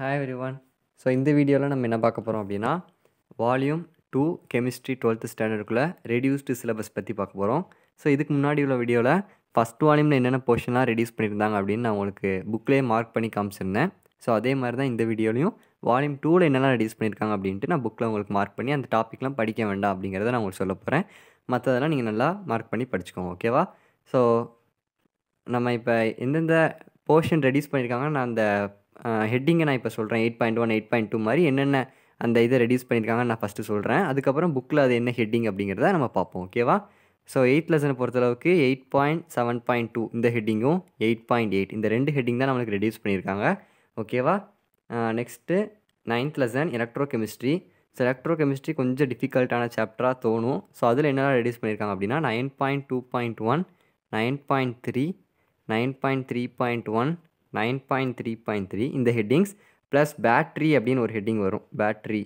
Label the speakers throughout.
Speaker 1: hi everyone so இந்த வீடியோவில் நம்ம என்ன பார்க்க போகிறோம் அப்படின்னா வால்யூம் டூ கெமிஸ்ட்ரி டுவெல்த்து ஸ்டாண்டர்டுக்குள்ளே ரெடியூஸ்டு சிலபஸ் பற்றி பார்க்க போகிறோம் ஸோ இதுக்கு முன்னாடி உள்ள வீடியோவில் ஃபஸ்ட் வால்யூமில் என்னென்ன போர்ஷன்லாம் ரெடியூஸ் பண்ணியிருந்தாங்க அப்படின்னு நான் உங்களுக்கு புக்லேயே மார்க் பண்ணி காமிச்சிருந்தேன் ஸோ அதே மாதிரி தான் இந்த வீடியோலையும் வால்யூம் டூவில் என்னெல்லாம் ரெடியூஸ் பண்ணியிருக்காங்க அப்படின்ட்டு நான் புக்கில் உங்களுக்கு மார்க் பண்ணி அந்த டாப்பிக்லாம் படிக்க வேண்டாம் அப்படிங்கிறத நான் உங்களுக்கு சொல்ல போகிறேன் மற்றதெல்லாம் நீங்கள் நல்லா மார்க் பண்ணி படிச்சுக்கோங்க ஓகேவா ஸோ நம்ம இப்போ எந்தெந்த போர்ஷன் ரெடியூஸ் பண்ணியிருக்காங்கன்னு நான் அந்த ஹெட்டிங்கை நான் இப்போ சொல்கிறேன் eight point one eight point two மாதிரி என்னென்ன அந்த இதை ரெடியூஸ் பண்ணியிருக்காங்கன்னு நான் ஃபஸ்ட்டு சொல்கிறேன் அதுக்கப்புறம் புக்கில் அது என்ன ஹெட்டிங் அப்படிங்கிறத நம்ம பார்ப்போம் ஓகேவா ஸோ எயிட் லெசனை பொறுத்தளவுக்கு eight point seven point two இந்த ஹெட்டிங்கும் எயிட் பாயிண்ட் எயிட் இந்த ரெண்டு ஹெட்டிங் தான் நம்மளுக்கு ரெடியூஸ் பண்ணியிருக்காங்க ஓகேவா next ninth lesson electrochemistry so electrochemistry கொஞ்சம் டிஃபிகல்ட்டான சாப்டராக தோணும் ஸோ அதில் என்னெல்லாம் ரெடியூஸ் பண்ணியிருக்காங்க அப்படின்னா nine point two point one nine point three nine point three point one nine point three point three இந்த ஹெட்டிங்ஸ் ப்ளஸ் பேட்ரி அப்படின்னு ஒரு ஹெட்டிங் வரும் பேட்ரி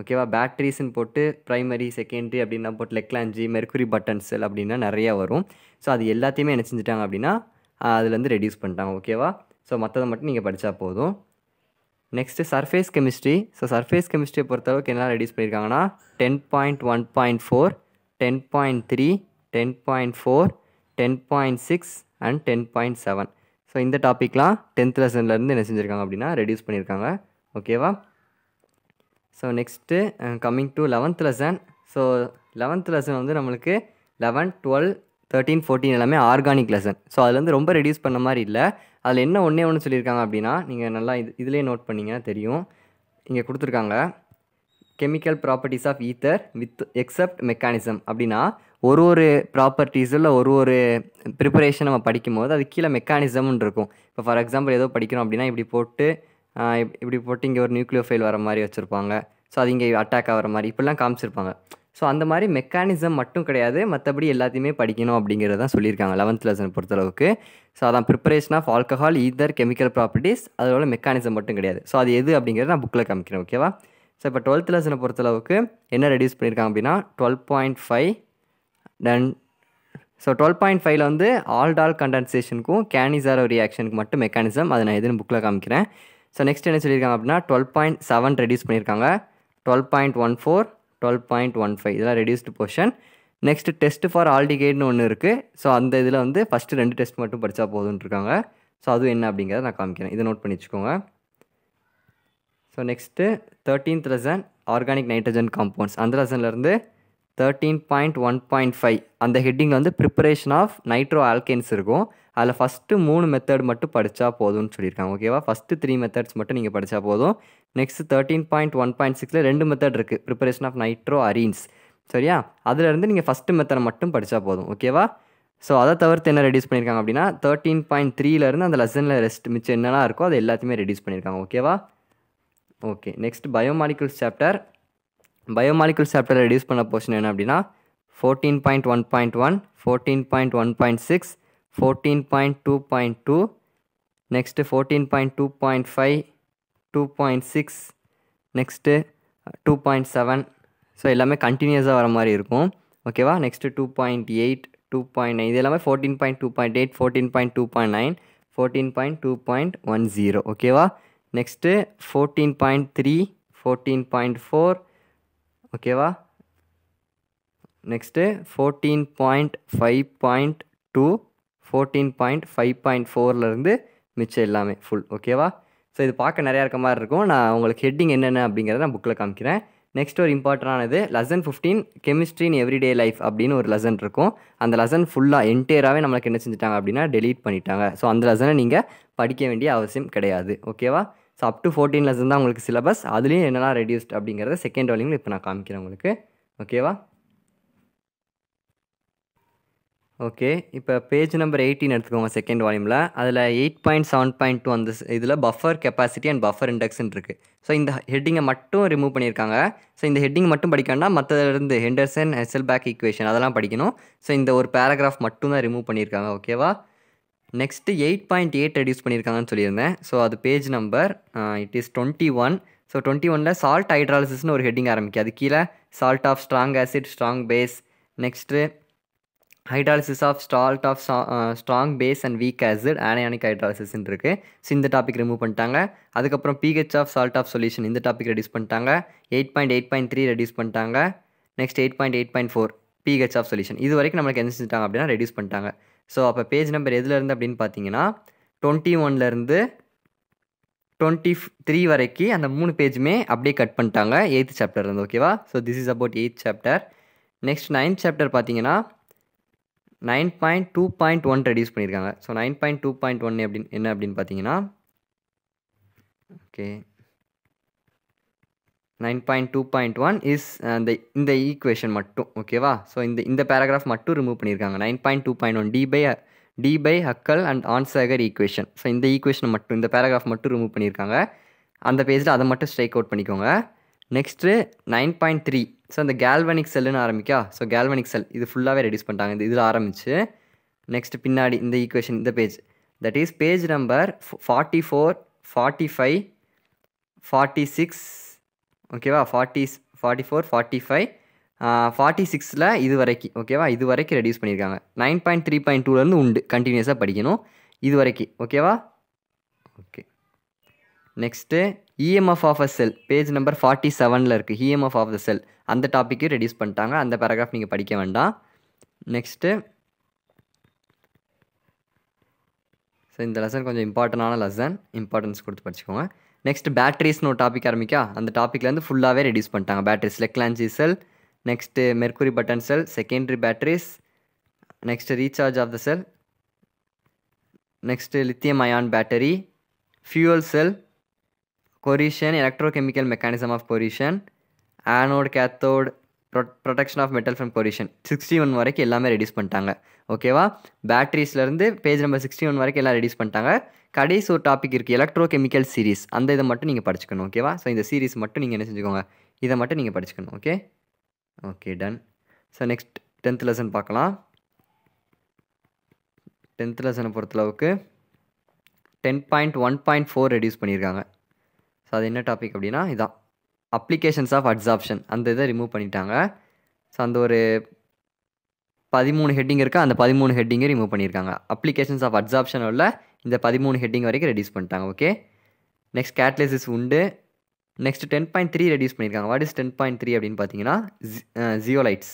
Speaker 1: ஓகேவா பேட்ரிஸ்ன்னு போட்டு ப்ரைமரி செகண்ட்ரி அப்படின்னா போட்டு லெக்லாஞ்சி மெர்குரி பட்டன்ஸ் அப்படின்னா நிறையா வரும் ஸோ அது எல்லாத்தையுமே என்ன செஞ்சுட்டாங்க அப்படின்னா அதுலேருந்து ரெடியூஸ் பண்ணிட்டாங்க ஓகேவா ஸோ மற்றதை மட்டும் நீங்கள் படித்தா போதும் next surface chemistry so surface கெமிஸ்ட்ரியை பொறுத்தளவுக்கு என்ன ரெடியூஸ் பண்ணியிருக்காங்கன்னா ten point one point four ten point three ten point four ten point six and ten point seven so இந்த டாப்பிக்லாம் டென்த் லெசன்லேருந்து என்ன செஞ்சுருக்காங்க அப்படின்னா ரெடியூஸ் பண்ணியிருக்காங்க ஓகேவா so next coming to eleventh lesson so eleventh lesson வந்து நம்மளுக்கு லெவன் டுவெல் தேர்ட்டீன் ஃபோர்டீன் எல்லாமே ஆர்கானிக் லெசன் ஸோ அதில் வந்து ரொம்ப ரெடியூஸ் பண்ண மாதிரி இல்லை அதில் என்ன ஒன்றே ஒன்று சொல்லியிருக்காங்க அப்படின்னா நீங்கள் நல்லா இது இதிலே நோட் பண்ணிங்கன்னா தெரியும் இங்கே கொடுத்துருக்காங்க chemical properties of ether with except mechanism அப்படின்னா ஒரு ஒரு ப்ராப்பர்ட்டிஸில் ஒரு ஒரு ப்ரிப்பரேஷன் நம்ம படிக்கும் போது அது கீழே மெக்கானிசம்னு இருக்கும் இப்போ ஃபார் எக்ஸாம்பிள் ஏதோ படிக்கிறோம் அப்படின்னா இப்படி போட்டு இப்படி போட்டு இங்கே ஒரு நியூக்ளியோ ஃபைல் வர மாதிரி வச்சுருப்பாங்க ஸோ அது இங்கே அட்டாக் ஆகிற மாதிரி இப்படிலாம் காமிச்சிருப்பாங்க ஸோ அந்த மாதிரி மெக்கானிசம் மட்டும் கிடையாது மற்றபடி எல்லாத்தையுமே படிக்கணும் அப்படிங்கிறது தான் சொல்லியிருக்காங்க லெவன்த் லெசன் பொறுத்தளவுக்கு ஸோ அதான் preparation of alcohol ether chemical properties அதோட மெக்கானிசம் மட்டும் கிடையாது ஸோ அது எது அப்படிங்கிறத நான் புக்கில் காமிக்கிறேன் ஓகேவா ஸோ இப்போ டுவெல்த் லெசனை பொறுத்தளவுக்கு என்ன ரெடியூஸ் பண்ணியிருக்காங்க அப்படின்னா twelve point five then so twelve point ஃபைவ்ல வந்து ஆல் டால் கண்டன்சேஷனுக்கும் கேனிசாரோ ரியாக்ஷனுக்கு மட்டும் மெக்கானிசம் அதை நான் எதுன்னு புக்கில் காமிக்கிறேன் ஸோ நெக்ஸ்ட் என்ன சொல்லியிருக்காங்க அப்படின்னா டுவெல் பாயிண்ட் செவன் ரெடியூஸ் பண்ணியிருக்காங்க twelve point one four twelve point one five இதெல்லாம் reduced portion next test for ஆல்டிகேட்னு ஒன்று இருக்குது ஸோ அந்த இதில் வந்து ஃபஸ்ட்டு ரெண்டு டெஸ்ட் மட்டும் படித்தா போதுன்ட்ருக்காங்க ஸோ அதுவும் என்ன அப்படிங்கிறத நான் காமிக்கிறேன் இதை நோட் பண்ணி வச்சுக்கோங்க so next thirteenth lesson organic nitrogen compounds அந்த லெசன்லேருந்து thirteen point one point five அந்த ஹெட்டிங்கில் வந்து ப்ரிப்பரேஷன் ஆஃப் நைட்ரோ ஆல்கேன்ஸ் இருக்கும் அதில் ஃபஸ்ட்டு மூணு மெத்தட் மட்டும் படித்தா போதும்னு சொல்லியிருக்காங்க ஓகேவா ஃபஸ்ட்டு த்ரீ மெத்தட்ஸ் மட்டும் நீங்கள் படித்தா போதும் next thirteen point one point சிக்ஸில் ரெண்டு மெத்தட் இருக்குது ப்ரிப்பரேஷன் ஆஃப் நைட்ரோ அரீன்ஸ் சரியா அதுலேருந்து நீங்கள் ஃபஸ்ட்டு மெத்தட் மட்டும் படித்தா போதும் ஓகேவா ஸோ அதை தவிர்த்து என்ன ரெடியூஸ் பண்ணியிருக்காங்க அப்படின்னா தேர்ட்டீன் பாயிண்ட் த்ரீலேருந்து அந்த லெசனில் ரெஸ்ட் மிச்சம் என்னெல்லாம் இருக்கோ அது எல்லாத்தையுமே ரெடியூஸ் பண்ணியிருக்காங்க ஓகேவா okay next biomolecules chapter biomolecule chapter reduce பண்ண போர்ஷன் என்ன அப்படின்னா fourteen point one point one fourteen point one point six fourteen point two point two next fourteen point two point five two point six next two point seven so எல்லாமே கண்டினியூஸாக வர மாதிரி இருக்கும் ஓகேவா next two point eight two point nine இது எல்லாமே fourteen point two point eight fourteen point two point nine fourteen point two point one zero ஓகேவா next fourteen point three fourteen point four ஓகேவா next fourteen point five point two fourteen point five point ஃபோர்லேருந்து மிச்சம் எல்லாமே full ஓகேவா so இது பார்க்க நிறையா இருக்க மாதிரி இருக்கும் நான் உங்களுக்கு ஹெட்டிங் என்னென்ன அப்படிங்கிறத நான் புக்கில் காமிக்கிறேன் நெக்ஸ்ட் ஒரு இம்பார்ட்டண்டானது lesson fifteen chemistry in everyday life அப்படின்னு ஒரு லெசன் இருக்கும் அந்த லெசன் ஃபுல்லாக என்டையராகவே நம்மளுக்கு என்ன செஞ்சுட்டாங்க அப்படின்னா டெலீட் பண்ணிட்டாங்க ஸோ அந்த லெசனை நீங்கள் படிக்க வேண்டிய அவசியம் கிடையாது ஓகேவா so up to fourteen lesson தான் உங்களுக்கு சிலபஸ் அதுலேயும் என்னென்னா ரெடியூஸ்ட் அப்படிங்கிறத செகண்ட் வழியும் இப்போ நான் காமிக்கிறேன் உங்களுக்கு ஓகேவா ஓகே இப்போ பேஜ் நம்பர் எயிட்டின் எடுத்துக்கோங்க செகண்ட் வால்யூமில் அதில் eight point seven point two அந்த இதில் buffer capacity and buffer induction இருக்குது ஸோ இந்த ஹெட்டிங்கை மட்டும் ரிமூவ் பண்ணியிருக்காங்க ஸோ இந்த ஹெட்டிங் மட்டும் படிக்கணும்னா மற்றதுலேருந்து ஹெண்டர்சன் எஸ்எல் பேக் ஈக்குவேஷன் அதெல்லாம் படிக்கணும் ஸோ இந்த ஒரு பேராகிராஃப் மட்டும் தான் ரிமூவ் பண்ணியிருக்காங்க ஓகேவா next eight point eight reduce பண்ணியிருக்காங்கன்னு சொல்லியிருந்தேன் ஸோ அது page number it is twenty one so twenty ஒனில் சால்ட் ஹைட்ராலிசிஸ்னு ஒரு ஹெட்டிங் ஆரம்பிக்கும் அது கீழே salt of strong acid strong base next hydrolysis of salt of strong base and weak acid anionic ஹைட்ராலிசிஸ்ன்னு இருக்குது ஸோ இந்த டாபிக் ரிமூவ் பண்ணிட்டாங்க அதுக்கப்புறம் pH of salt of solution இந்த டாபிக் ரெடியூஸ் பண்ணிட்டாங்க eight point eight point three reduce பண்ணிட்டாங்க next eight point eight point four pH of solution இது வரைக்கும் நம்மளுக்கு என்ன செஞ்சுட்டாங்க அப்படின்னா ரெடியூஸ் பண்ணிட்டாங்க ஸோ அப்போ பேஜ் நம்பர் எதுலேருந்து அப்படின்னு பார்த்தீங்கன்னா டுவெண்ட்டி ஒன்லேருந்து டுவெண்ட்டி த்ரீ வரைக்கும் அந்த மூணு பேஜுமே அப்படியே கட் பண்ணிட்டாங்க எயித்து சாப்டர் இருந்து ஓகேவா so this is about eighth chapter next ninth chapter பார்த்தீங்கன்னா nine point two point one reduce பண்ணியிருக்காங்க so nine point two point one அப்படின்னு என்ன அப்படின்னு பார்த்தீங்கன்னா okay nine point two point one is அந்த இந்த ஈக்குவேஷன் மட்டும் ஓகேவா ஸோ இந்த இந்த பேராகிராஃப் மட்டும் ரிமூவ் பண்ணியிருக்காங்க nine point two point one Debye by Debye Huckel and Onsager equation so இந்த ஈக்குவேஷன் மட்டும் இந்த பேராகிராஃப் மட்டும் ரிமூவ் பண்ணியிருக்காங்க அந்த பேஜில் அதை மட்டும் ஸ்ட்ரைக் அவுட் பண்ணிக்கோங்க next nine point three so அந்த கேல்வனிக் செல்லுன்னு ஆரம்பிக்கா ஸோ கேல்வனிக் செல் இது ஃபுல்லாகவே ரெடியூஸ் பண்ணிட்டாங்க இந்த இதில் ஆரம்பிச்சு நெக்ஸ்ட் பின்னாடி இந்த ஈக்குவேஷன் இந்த page that is page number forty four forty five forty six ஓகேவா forty forty four forty five forty சிக்ஸில் இது வரைக்கும் ஓகேவா இது வரைக்கும் ரெடியூஸ் பண்ணியிருக்காங்க நைன் பாயிண்ட் த்ரீ பாயிண்ட் டூலேருந்து உண்டு கண்டினியூஸாக படிக்கணும் இது வரைக்கும் ஓகேவா okay next EMF of a cell page number forty செவனில் இருக்குது இஎம்எஃப் ஆஃப் த செல் அந்த டாப்பிக்கே ரெடியூஸ் பண்ணிட்டாங்க அந்த பேராகிராஃப் நீங்கள் படிக்க வேண்டாம் நெக்ஸ்ட்டு ஸோ இந்த லெசன் கொஞ்சம் இம்பார்ட்டண்டான லெசன் இம்பார்ட்டன்ஸ் கொடுத்து படிச்சுக்கோங்க நெக்ஸ்ட் பேட்டரிஸ்னு ஒரு டாபிக் ஆரம்பிக்கா அந்த டாப்பிக்லேருந்து ஃபுல்லாகவே ரெடியூஸ் பண்ணிட்டாங்க batteries Leclanche cell next mercury button cell secondary batteries next recharge of the cell next lithium ion battery fuel cell corrosion electrochemical mechanism of corrosion anode cathode protection of metal from corrosion sixty one வரைக்கும் எல்லாமே reduce பண்ணிட்டாங்க ஓகேவா பேட்டரிஸ்லேருந்து page number sixty one வரைக்கும் எல்லாம் reduce பண்ணிட்டாங்க கடைசி ஒரு டாபிக் இருக்குது எலக்ட்ரோ கெமிக்கல் சீரிஸ் அந்த இதை மட்டும் நீங்கள் படிச்சுக்கணும் ஓகேவா ஸோ இந்த சீரிஸ் மட்டும் நீங்கள் என்ன செஞ்சுக்கோங்க இதை மட்டும் நீங்கள் படிச்சுக்கணும் okay okay done so next tenth lesson பார்க்கலாம் டென்த் லெசனை பொறுத்தளவுக்கு ten point one point four reduce பண்ணியிருக்காங்க ஸோ அது என்ன டாபிக் அப்படின்னா இதான் அப்ளிகேஷன்ஸ் ஆஃப் அட்ஸாப்ஷன் அந்த இதை ரிமூவ் பண்ணிட்டாங்க ஸோ அந்த ஒரு பதிமூணு ஹெட்டிங் இருக்கா அந்த பதிமூணு ஹெட்டிங்கை ரிமூவ் பண்ணியிருக்காங்க அப்ளிகேஷன்ஸ் ஆஃப் அட்ஸாப்ஷன் உள்ள இந்த பதிமூணு ஹெட்டிங் வரைக்கும் ரெடியூஸ் பண்ணிட்டாங்க ஓகே நெக்ஸ்ட் கேட்லிசிஸ் உண்டு next ten point three reduce பண்ணியிருக்காங்க what is ten point three அப்படின்னு பார்த்தீங்கன்னா ஜியோலைட்ஸ்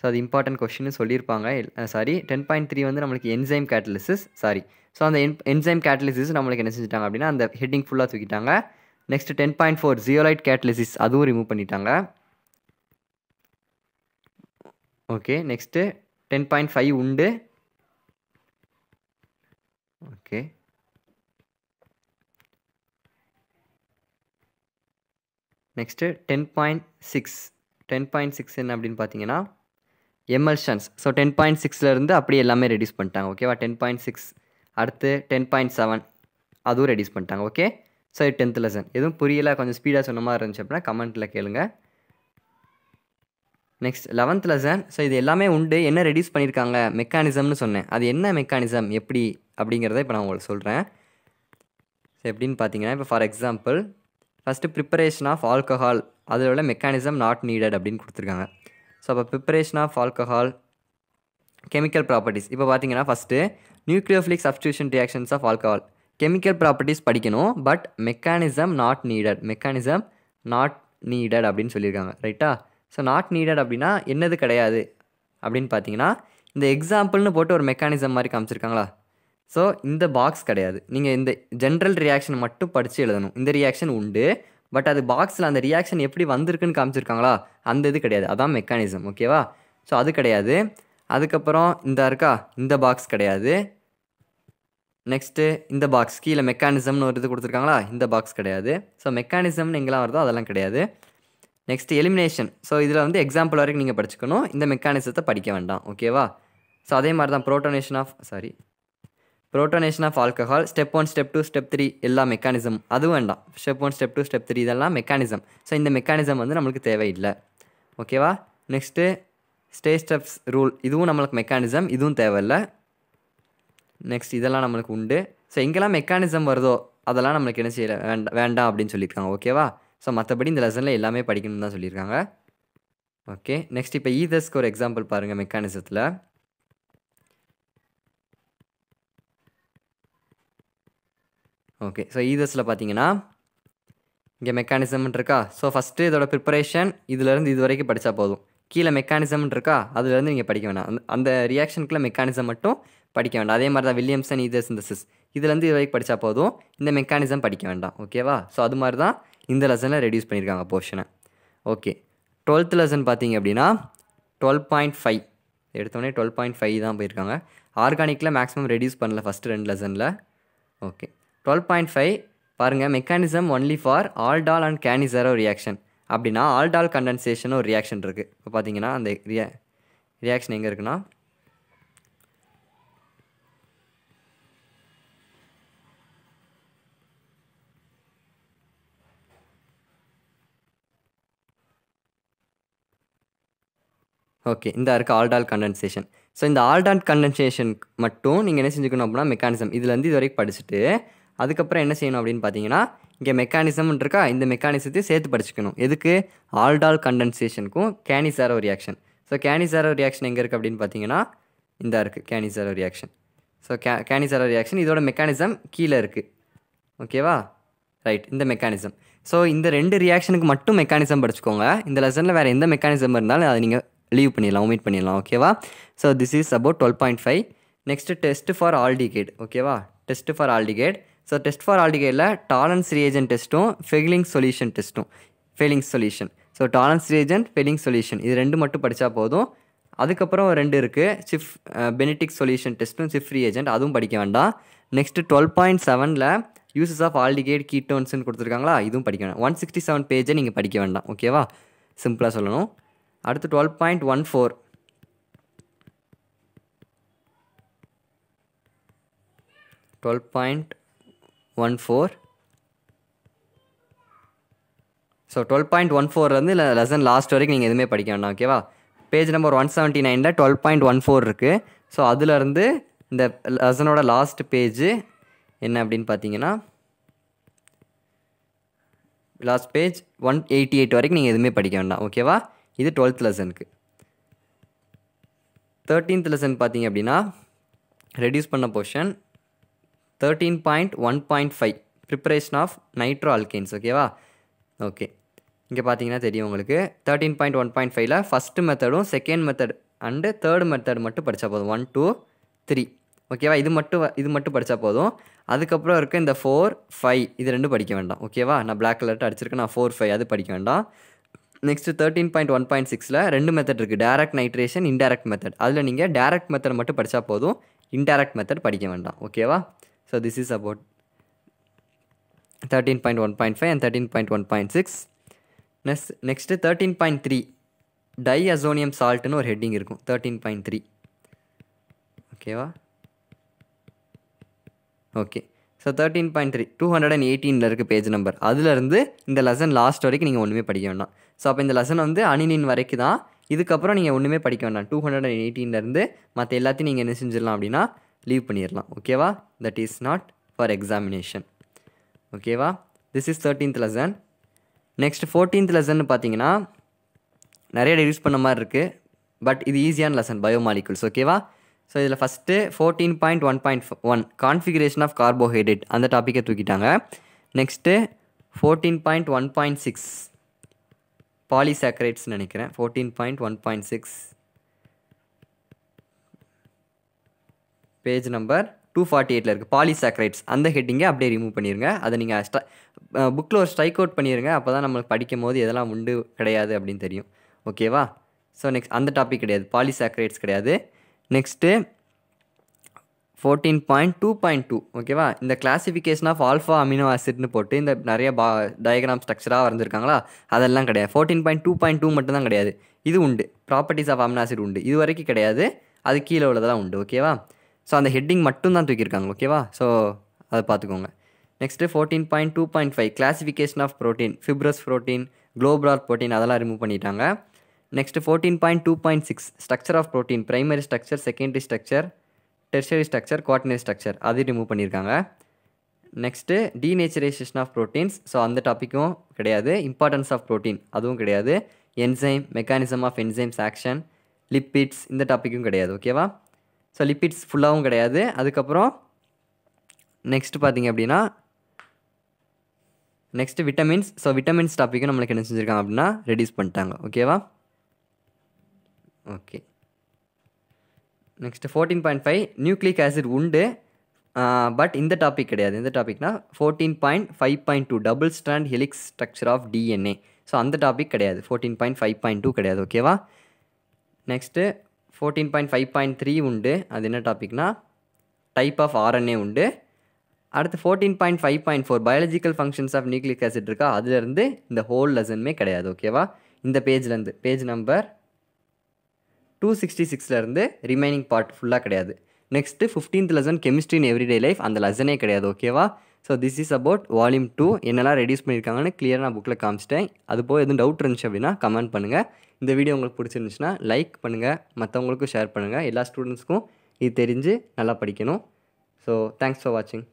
Speaker 1: ஸோ அது இம்பார்ட்டன்ட் கொஷின்னு சொல்லியிருப்பாங்க சாரி டென் பாயிண்ட் த்ரீ வந்து நம்மளுக்கு என்சைம் கேட்டலிசிஸ் சாரி ஸோ அந்த என் என்சைம் கேட்டலிசிஸ் நம்மளுக்கு என்ன செஞ்சுட்டாங்க அப்படின்னா அந்த ஹெட்டிங் ஃபுல்லாக தூக்கிட்டாங்க next ten point four zeolite catalysis அதுவும் ரிமூவ் பண்ணிட்டாங்க okay next ten point five உண்டு okay next ten point six ten point six என்ன அப்படின்னு பார்த்தீங்கன்னா எம்எல்ஷன்ஸ் ஸோ டென் பாயிண்ட் சிக்ஸ்லேருந்து அப்படியே எல்லாமே ரெடியூஸ் பண்ணிட்டாங்க ஓகேவா டென் பாயிண்ட் சிக்ஸ் அடுத்து டென் பாயிண்ட் செவன் அதுவும் ரெடியூஸ் பண்ணிட்டாங்க ஓகே சாரி டென்த் லெசன் எதுவும் புரியல கொஞ்சம் ஸ்பீடாக சொன்ன மாதிரி இருந்துச்சு அப்படின்னா கமெண்ட்டில் கேளுங்க நெக்ஸ்ட் லெவன்த் லெசன் ஸோ இது எல்லாமே உண்டு என்ன ரெடியூஸ் பண்ணியிருக்காங்க மெக்கானிசம்னு சொன்னேன் அது என்ன மெக்கானிசம் எப்படி அப்படிங்கிறத இப்போ நான் உங்களுக்கு சொல்கிறேன் ஸோ எப்படின்னு பார்த்தீங்கன்னா இப்போ for example first preparation of alcohol அதில் உள்ள மெக்கானிசம் நாட் நீடட் அப்படின்னு கொடுத்துருக்காங்க ஸோ அப்போ preparation of alcohol chemical properties இப்போ பார்த்தீங்கன்னா first nucleophilic substitution reactions of alcohol chemical properties படிக்கணும் but mechanism not needed mechanism not needed அப்படின்னு சொல்லியிருக்காங்க ரைட்டா ஸோ நாட் நீடட் அப்படின்னா என்னது கிடையாது அப்படின்னு பார்த்தீங்கன்னா இந்த எக்ஸாம்பிள்னு போட்டு ஒரு மெக்கானிசம் மாதிரி காமிச்சிருக்காங்களா ஸோ இந்த பாக்ஸ் கிடையாது நீங்கள் இந்த ஜென்ரல் ரியாக்ஷன் மட்டும் படித்து எழுதணும் இந்த ரியாக்ஷன் உண்டு பட் அது பாக்ஸில் அந்த ரியாக்ஷன் எப்படி வந்திருக்குன்னு காமிச்சிருக்காங்களா அந்த இது கிடையாது அதான் மெக்கானிசம் ஓகேவா ஸோ அது கிடையாது அதுக்கப்புறம் இந்த இருக்கா இந்த பாக்ஸ் கிடையாது நெக்ஸ்ட்டு இந்த பாக்ஸ் கீழே மெக்கானிசம்னு ஒரு இது கொடுத்துருக்காங்களா இந்த பாக்ஸ் கிடையாது ஸோ மெக்கானிசம்னு எங்கெல்லாம் வருதோ அதெல்லாம் கிடையாது நெக்ஸ்ட் எலிமினேஷன் ஸோ இதில் வந்து எக்ஸாம்பிள் வரைக்கும் நீங்கள் படிச்சுக்கணும் இந்த மெக்கானிசத்தை படிக்க வேண்டாம் ஓகேவா ஸோ அதே மாதிரி தான் protonation of sorry protonation of alcohol step one step two step three எல்லா மெக்கானிசம் அதுவும் வேண்டாம் step one step two step three இதெல்லாம் மெக்கானிசம் ஸோ இந்த மெக்கானிசம் வந்து நம்மளுக்கு தேவையில்லை ஓகேவா நெக்ஸ்ட்டு ஸ்டே ஸ்டெப்ஸ் ரூல் இதுவும் நம்மளுக்கு மெக்கானிசம் இதுவும் தேவையில்லை நெக்ஸ்ட் இதெல்லாம் நம்மளுக்கு உண்டு ஸோ எங்கெல்லாம் மெக்கானிசம் வருதோ அதெல்லாம் நம்மளுக்கு என்ன செய்யலை வேண்டாம் வேண்டாம் அப்படின்னு சொல்லியிருக்காங்க ஓகேவா ஸோ மற்றபடி இந்த லெசனில் எல்லாமே படிக்கணும்னு தான் சொல்லியிருக்காங்க ஓகே நெக்ஸ்ட் இப்போ ஈதஸ்க்கு ஒரு எக்ஸாம்பிள் பாருங்கள் மெக்கானிசத்தில் ஓகே ஸோ ஈதஸில் பார்த்தீங்கன்னா இங்கே மெக்கானிசம்னு இருக்கா ஸோ ஃபஸ்ட்டு இதோட ப்ரிப்பரேஷன் இதுலேருந்து இது வரைக்கும் படித்தா போதும் கீழே மெக்கானிசம்னு இருக்கா அதுலேருந்து நீங்கள் படிக்க வேணாம் அந்த ரியாக்ஷனுக்குள்ள மெக்கானிசம் மட்டும் படிக்க வேண்டாம் அதே மாதிரி தான் வில்லியம்சன் இதர் சிந்தசிஸ் இதுலேருந்து இது வரைக்கும் படித்தா போதும் இந்த மெக்கானிசம் படிக்க வேண்டாம் ஓகேவா ஸோ அது மாதிரி தான் இந்த லெசனில் ரெடியூஸ் பண்ணியிருக்காங்க போர்ஷனை ஓகே டுவெல்த் லெசன் பார்த்தீங்க அப்படின்னா டுவெல் பாயிண்ட் ஃபைவ் எடுத்தோடனே டுவெல் பாயிண்ட் ஃபைவ் தான் போயிருக்காங்க ஆர்கானிக்கில் மேக்ஸிமம் ரெடியூஸ் பண்ணல ஃபஸ்ட்டு ரெண்டு லெசனில் ஓகே டுவெல் பாயிண்ட் ஃபைவ் பாருங்கள் mechanism only for aldol and Cannizzaro reaction அப்படின்னா ஆல்டால் கண்டென்சேஷன் ஒரு ரியாக்ஷன் இருக்குது இப்போ பார்த்தீங்கன்னா அந்த ரியா ரியாக்ஷன் எங்கே இருக்குன்னா ஓகே இந்த இருக்குது ஆல்டால் கண்டென்சேஷன் ஸோ இந்த ஆல்டால் கண்டென்சேஷன் மட்டும் நீங்கள் என்ன செஞ்சுக்கணும் அப்படின்னா மெக்கானிசம் இதுலேருந்து இது வரைக்கும் படிச்சுட்டு அதுக்கப்புறம் என்ன செய்யணும் அப்படின்னு பார்த்தீங்கன்னா இங்கே மெக்கானிசம்னு இருக்கா இந்த மெக்கானிசத்தையும் சேர்த்து படிச்சுக்கணும் எதுக்கு ஆல்டால் கண்டென்சேஷனுக்கும் Cannizzaro reaction so Cannizzaro reaction எங்கே இருக்குது அப்படின்னு பார்த்தீங்கன்னா இந்த இருக்குது கேனிசாரோ ரியாக்ஷன் ஸோ கே கேனிசாரோ ரியாக்ஷன் இதோட மெக்கானிசம் கீழே இருக்குது ஓகேவா ரைட் இந்த மெக்கானிசம் ஸோ இந்த ரெண்டு ரியாக்ஷனுக்கு மட்டும் மெக்கானிசம் படிச்சுக்கோங்க இந்த லெசனில் வேறு எந்த மெக்கானிசம் இருந்தாலும் அதை நீங்கள் லீவ் பண்ணிடலாம் ஒமிட் பண்ணிடலாம் ஓகேவா so this is about twelve point five next test for aldehyde ஓகேவா test for aldehyde so test for ஆல் டிகேட்டில் டாலன்ஸ் ரியேஜன் டெஸ்ட்டும் ஃபெகிலிங் சொல்யூஷன் டெஸ்ட்டும் Fehling solution so Tollens reagent Fehling solution இது ரெண்டு மட்டும் படித்தா போதும் அதுக்கப்புறம் ரெண்டு இருக்குது சிஃப் பெனிட்டிக் சொல்யூஷன் டெஸ்ட்டும் சிஃப் ரியேஜென்ட் அதுவும் படிக்க வேண்டாம் நெக்ஸ்ட்டு டுவெல் பாயிண்ட் செவனில் யூசஸ் ஆஃப் ஆல்டிகேட் கீட்டோன்ஸ்னு கொடுத்துருக்காங்களா இதுவும் படிக்க வேண்டாம் ஒன் சிக்ஸ்டி செவன் பேஜை நீங்கள் படிக்க வேண்டாம் ஓகேவா சிம்பிளாக சொல்லணும் அடுத்து twelve point one four twelve point one four so twelve point one ஃபோர்லேருந்து இல்லை லெசன் லாஸ்ட் வரைக்கும் நீங்கள் எதுவுமே படிக்க வேண்டாம் ஓகேவா பேஜ் நம்பர் ஒன் செவன்ட்டி நைனில் டுவெல் பாயிண்ட் ஒன் ஃபோர் இருக்குது ஸோ அதுலேருந்து இந்த லெசனோட லாஸ்ட் பேஜு என்ன அப்படின்னு பார்த்தீங்கன்னா last page one eighty eight வரைக்கும் நீங்கள் எதுவுமே படிக்க வேண்டாம் ஓகேவா இது டுவெல்த் லெசனுக்கு தேர்ட்டீன்த் லெசன் பார்த்தீங்க அப்படின்னா ரெடியூஸ் பண்ண portion thirteen point one point five preparation of nitro alkanes ஓகேவா ஓகே இங்கே பார்த்தீங்கன்னா தெரியும் உங்களுக்கு தேர்ட்டீன் பாயிண்ட் ஒன் பாயிண்ட் ஃபைவ்ல ஃபஸ்ட்டு மெத்தடும் second method and third method மட்டும் படித்தா போதும் ஒன் டூ த்ரீ ஓகேவா இது மட்டும் இது மட்டும் படித்தா போதும் அதுக்கப்புறம் இருக்க இந்த ஃபோர் ஃபைவ் இது ரெண்டும் படிக்க வேண்டாம் ஓகேவா நான் பிளாக் கலர்ட்டு அடிச்சிருக்கேன் நான் ஃபோர் ஃபைவ் அது படிக்க வேண்டாம் next thirteen point one point சிக்ஸில் ரெண்டு மெத்தட் இருக்குது டேரக்ட் நைட்ரேஷன் இன்டேரக்ட் மெத்தட் அதில் நீங்கள் டேரக்ட் மெத்தட் மட்டும் படித்தா போதும் இன்டேரக்ட் மெத்தட் படிக்க வேண்டாம் ஓகேவா so this is about thirteen point one point five and thirteen point one point six next next thirteen point three diazonium சால்ட்டுன்னு ஒரு ஹெட்டிங் இருக்கும் தேர்ட்டீன் பாயிண்ட் த்ரீ ஓகேவா okay so thirteen point three two hundred and எயிட்டீனில் இருக்குது page number அதுலேருந்து இந்த lesson last வரைக்கும் நீங்கள் ஒன்றுமே படிக்க வேண்டாம் ஸோ அப்போ இந்த லெசன் வந்து அணினின் வரைக்கும் தான் இதுக்கப்புறம் நீங்கள் ஒன்றுமே படிக்க வேண்டாம் டூ ஹண்ட்ரட் அண்ட் எயிட்டீன்லேருந்து மற்ற எல்லாத்தையும் நீங்கள் என்ன செஞ்சிடலாம் அப்படின்னா லீவ் பண்ணிடலாம் ஓகேவா that is not for examination ஓகேவா this is thirteenth lesson next fourteenth lesson பார்த்தீங்கன்னா நிறைய யூஸ் பண்ண மாதிரி இருக்குது பட் இது ஈஸியான லெசன் பயோமாலிகுல்ஸ் ஓகேவா ஸோ இதில் first fourteen point one point one configuration of carbohydrate அந்த டாப்பிக்கை தூக்கிட்டாங்க next fourteen point one point six polysaccharides நினைக்கிறேன் fourteen point one point six page number two forty எயிட்டில் இருக்குது பாலிசாக்ரைட்ஸ் அந்த ஹெட்டிங்கை அப்படியே ரிமூவ் பண்ணிடுங்க அதை நீங்கள் ஸ்ட புக்கில் ஒரு ஸ்ட்ரைக் அவுட் பண்ணிடுங்க அப்போ தான் நம்மளுக்கு படிக்கும் போது எதெல்லாம் உண்டு கிடையாது அப்படின்னு தெரியும் ஓகேவா ஸோ நெக்ஸ்ட் அந்த டாபிக் கிடையாது பாலிசாக்ரைட்ஸ் கிடையாது next fourteen point two point two ஓகேவா இந்த கிளாசிஃபிகேஷன் ஆஃப் ஆல்ஃபா அமினோ ஆசிட்னு போட்டு இந்த நிறைய பா டயக்ராம் ஸ்ட்ரக்சராக வரைஞ்சிருக்காங்களா அதெல்லாம் கிடையாது fourteen point two point two மட்டும் தான் கிடையாது இது உண்டு ப்ராப்பர்ட்டிஸ் ஆஃப் அமினோ ஆசிட் உண்டு இது வரைக்கும் கிடையாது அது கீழே உள்ளதெல்லாம் உண்டு ஓகேவா ஸோ அந்த ஹெட்டிங் மட்டும் தான் தூக்கியிருக்காங்க ஓகேவா ஸோ அதை பார்த்துக்கோங்க next fourteen point two point five classification of protein fibrous protein globular protein அதெல்லாம் ரிமூவ் பண்ணிட்டாங்க next fourteen point two point six structure of protein primary structure secondary structure tertiary structure quaternary structure அது remove பண்ணியிருக்காங்க next denaturation of proteins so அந்த டாப்பிக்கும் கிடையாது importance of protein அதுவும் கிடையாது enzyme mechanism of enzymes action lipids இந்த டாப்பிக்கும் கிடையாது ஓகேவா ஸோ லிப்பிட்ஸ் ஃபுல்லாகவும் கிடையாது அதுக்கப்புறம் நெக்ஸ்ட் பார்த்திங்க அப்படின்னா நெக்ஸ்ட்டு விட்டமின்ஸ் ஸோ விட்டமின்ஸ் டாப்பிக்கும் நம்மளுக்கு என்ன செஞ்சுருக்காங்க அப்படின்னா ரெடியூஸ் பண்ணிட்டாங்க ஓகேவா okay next fourteen point five nucleic acid உண்டு பட் இந்த டாபிக் கிடையாது இந்த டாபிக்னா fourteen point five point two double stand helix structure of DNA so அந்த டாபிக் கிடையாது fourteen point five point two கிடையாது ஓகேவா next fourteen point five point three உண்டு அது என்ன டாபிக்னா டைப் ஆஃப் ஆர்என்ஏ உண்டு அடுத்து fourteen point five point four biological functions of nucleic acid இருக்கா அதுலேருந்து இந்த ஹோல் லெசன்மே கிடையாது ஓகேவா இந்த பேஜ்லேருந்து பேஜ் நம்பர் டூ சிக்ஸ்டி சிக்ஸ்லேருந்து ரிமைனிங் பார்ட் ஃபுல்லாக கிடையாது next fifteenth lesson chemistry in everyday life அந்த லெசனே கிடையாது ஓகேவா so this is about volume two என்னெல்லாம் ரெடியூஸ் பண்ணியிருக்காங்கன்னு க்ளியர் நான் புக்கில் காமிச்சிட்டேன் அது போக எதுவும் டவுட் இருந்துச்சு அப்படின்னா கமெண்ட் பண்ணுங்கள் இந்த வீடியோ உங்களுக்கு பிடிச்சிருந்துச்சுன்னா லைக் பண்ணுங்கள் மற்றவங்களுக்கும் ஷேர் பண்ணுங்கள் எல்லா ஸ்டூடெண்ட்ஸ்க்கும் இது தெரிஞ்சு நல்லா படிக்கணும் ஸோ தேங்க்ஸ் ஃபார் வாட்சிங்